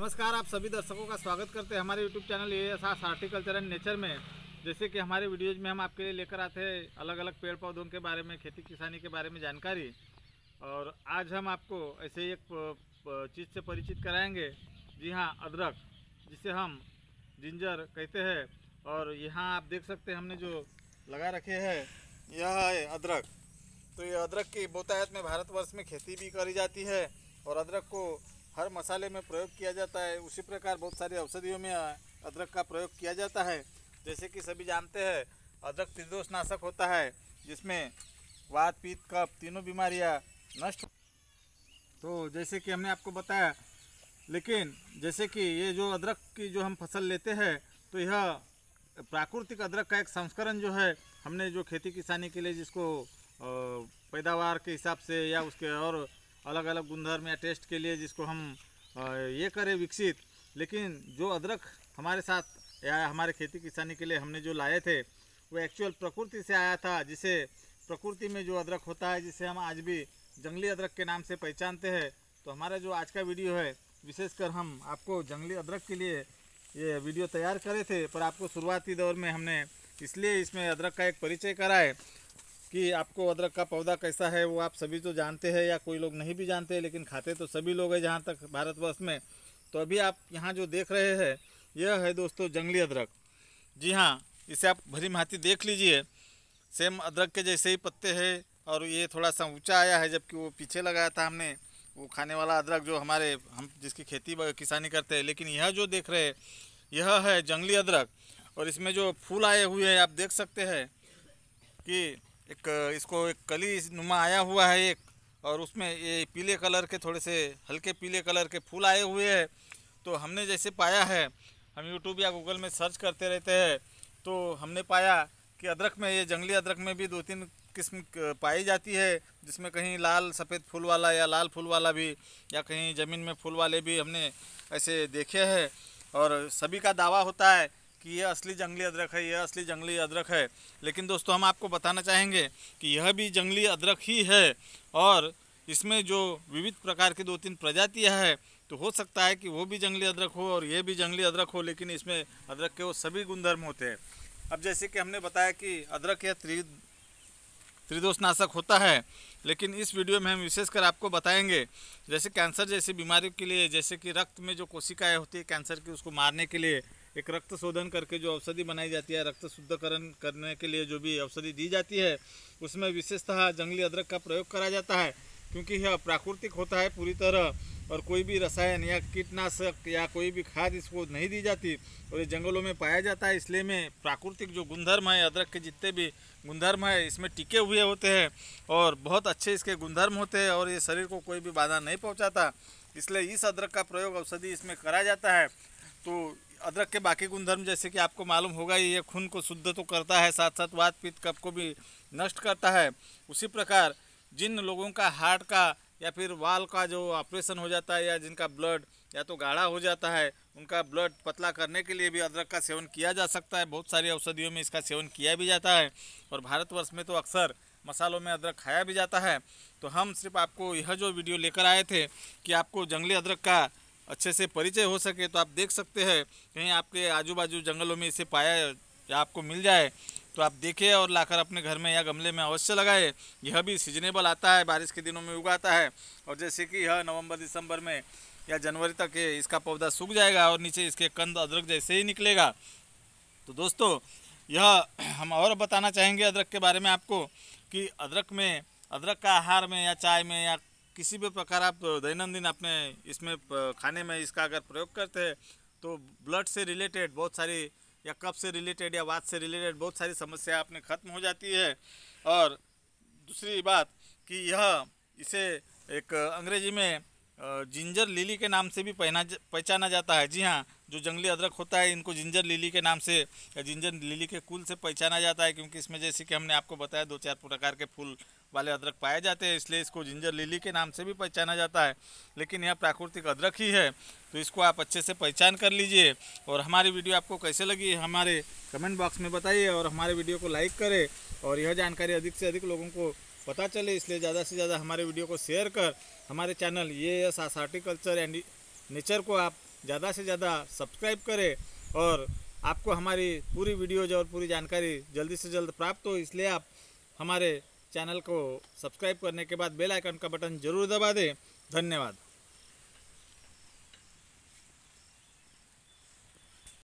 नमस्कार आप सभी दर्शकों का स्वागत करते हैं हमारे यूट्यूब चैनल ए एस आस हार्टिकल्चर एंड नेचर में जैसे कि हमारे वीडियोज़ में हम आपके लिए लेकर आते हैं अलग अलग पेड़ पौधों के बारे में खेती किसानी के बारे में जानकारी और आज हम आपको ऐसे एक चीज़ से परिचित कराएंगे जी हाँ अदरक जिसे हम जिंजर कहते हैं और यहाँ आप देख सकते हैं हमने जो लगा रखे है यह है अदरक तो ये अदरक की बहुतायत में भारतवर्ष में खेती भी करी जाती है और अदरक को हर मसाले में प्रयोग किया जाता है उसी प्रकार बहुत सारी औषधियों में अदरक का प्रयोग किया जाता है जैसे कि सभी जानते हैं अदरक त्रिदोष नाशक होता है जिसमें वात पीत कप तीनों बीमारियां नष्ट तो जैसे कि हमने आपको बताया लेकिन जैसे कि ये जो अदरक की जो हम फसल लेते हैं तो यह प्राकृतिक अदरक का एक संस्करण जो है हमने जो खेती किसानी के लिए जिसको पैदावार के हिसाब से या उसके और अलग अलग गुंधर्म या टेस्ट के लिए जिसको हम ये करें विकसित लेकिन जो अदरक हमारे साथ या हमारे खेती किसानी के लिए हमने जो लाए थे वो एक्चुअल प्रकृति से आया था जिसे प्रकृति में जो अदरक होता है जिसे हम आज भी जंगली अदरक के नाम से पहचानते हैं तो हमारा जो आज का वीडियो है विशेषकर हम आपको जंगली अदरक के लिए ये वीडियो तैयार करे थे पर आपको शुरुआती दौर में हमने इसलिए इसमें अदरक का एक परिचय कराए कि आपको अदरक का पौधा कैसा है वो आप सभी तो जानते हैं या कोई लोग नहीं भी जानते हैं लेकिन खाते तो सभी लोग हैं जहाँ तक भारतवर्ष में तो अभी आप यहाँ जो देख रहे हैं यह है दोस्तों जंगली अदरक जी हाँ इसे आप भरी भांति देख लीजिए सेम अदरक के जैसे ही पत्ते हैं और ये थोड़ा सा ऊँचा आया है जबकि वो पीछे लगाया था हमने वो खाने वाला अदरक जो हमारे हम जिसकी खेती किसानी करते हैं लेकिन यह जो देख रहे हैं यह है जंगली अदरक और इसमें जो फूल आए हुए हैं आप देख सकते हैं कि एक इसको एक कली नुमा आया हुआ है एक और उसमें ये पीले कलर के थोड़े से हल्के पीले कलर के फूल आए हुए हैं तो हमने जैसे पाया है हम यूट्यूब या गूगल में सर्च करते रहते हैं तो हमने पाया कि अदरक में ये जंगली अदरक में भी दो तीन किस्म पाई जाती है जिसमें कहीं लाल सफ़ेद फूल वाला या लाल फूल वाला भी या कहीं ज़मीन में फूल वाले भी हमने ऐसे देखे हैं और सभी का दावा होता है कि यह असली जंगली अदरक है यह असली जंगली अदरक है लेकिन दोस्तों हम आपको बताना चाहेंगे कि यह भी जंगली अदरक ही है और इसमें जो विविध प्रकार की दो तीन प्रजातियाँ हैं तो हो सकता है कि वो भी जंगली अदरक हो और यह भी जंगली अदरक हो लेकिन इसमें अदरक के वो सभी गुणधर्म होते हैं अब जैसे कि हमने बताया कि अदरक यह त्रि त्रिदोषनाशक होता है लेकिन इस वीडियो में हम विशेषकर आपको बताएंगे जैसे कैंसर जैसी बीमारी के लिए जैसे कि रक्त में जो कोशिकाएं होती है कैंसर की उसको मारने के लिए एक रक्त शोधन करके जो औषधि बनाई जाती है रक्त शुद्धकरण करने के लिए जो भी औषधि दी जाती है उसमें विशेषतः जंगली अदरक का प्रयोग करा जाता है क्योंकि यह प्राकृतिक होता है पूरी तरह और कोई भी रसायन या कीटनाशक या कोई भी खाद इसको नहीं दी जाती और ये जंगलों में पाया जाता है इसलिए में प्राकृतिक जो गुणधर्म है अदरक के जितने भी गुणधर्म है इसमें टिके हुए होते हैं और बहुत अच्छे इसके गुणधर्म होते हैं और ये शरीर को कोई भी बाधा नहीं पहुँचाता इसलिए इस अदरक का प्रयोग औषधि इसमें करा जाता है तो अदरक के बाकी गुणधर्म जैसे कि आपको मालूम होगा ये खून को शुद्ध तो करता है साथ साथ वात पित्त कप को भी नष्ट करता है उसी प्रकार जिन लोगों का हार्ट का या फिर वाल का जो ऑपरेशन हो जाता है या जिनका ब्लड या तो गाढ़ा हो जाता है उनका ब्लड पतला करने के लिए भी अदरक का सेवन किया जा सकता है बहुत सारी औषधियों में इसका सेवन किया भी जाता है और भारतवर्ष में तो अक्सर मसालों में अदरक खाया भी जाता है तो हम सिर्फ आपको यह जो वीडियो लेकर आए थे कि आपको जंगली अदरक का अच्छे से परिचय हो सके तो आप देख सकते हैं कहीं आपके आजू बाजू जंगलों में इसे पाया या आपको मिल जाए तो आप देखिए और लाकर अपने घर में या गमले में अवश्य लगाए यह भी सीजनेबल आता है बारिश के दिनों में उगाता है और जैसे कि यह नवंबर दिसंबर में या जनवरी तक इसका पौधा सूख जाएगा और नीचे इसके कंद अदरक जैसे ही निकलेगा तो दोस्तों यह हम और बताना चाहेंगे अदरक के बारे में आपको कि अदरक में अदरक का आहार में या चाय में या किसी भी प्रकार आप दैनंदिन अपने इसमें खाने में इसका अगर प्रयोग करते हैं तो ब्लड से रिलेटेड बहुत सारी या कप से रिलेटेड या वात से रिलेटेड बहुत सारी समस्या अपने ख़त्म हो जाती है और दूसरी बात कि यह इसे एक अंग्रेजी में जिंजर लिली के नाम से भी पहना पहचाना जाता है जी हाँ जो जंगली अदरक होता है इनको जिंजर लिली के नाम से या जिंजर लिली के कुल से पहचाना जाता है क्योंकि इसमें जैसे कि हमने आपको बताया दो चार प्रकार के फूल वाले अदरक पाए जाते हैं इसलिए इसको जिंजर लिली के नाम से भी पहचाना जाता है लेकिन यह प्राकृतिक अदरक ही है तो इसको आप अच्छे से पहचान कर लीजिए और हमारी वीडियो आपको कैसे लगी हमारे कमेंट बॉक्स में बताइए और हमारे वीडियो को लाइक करें और यह जानकारी अधिक से अधिक लोगों को पता चले इसलिए ज़्यादा से ज़्यादा हमारे वीडियो को शेयर कर हमारे चैनल ये एस आर्टिकल्चर एंड नेचर को आप ज़्यादा से ज़्यादा सब्सक्राइब करें और आपको हमारी पूरी वीडियोज और पूरी जानकारी जल्दी से जल्द प्राप्त हो इसलिए आप हमारे चैनल को सब्सक्राइब करने के बाद बेल आइकन का बटन जरूर दबा दें धन्यवाद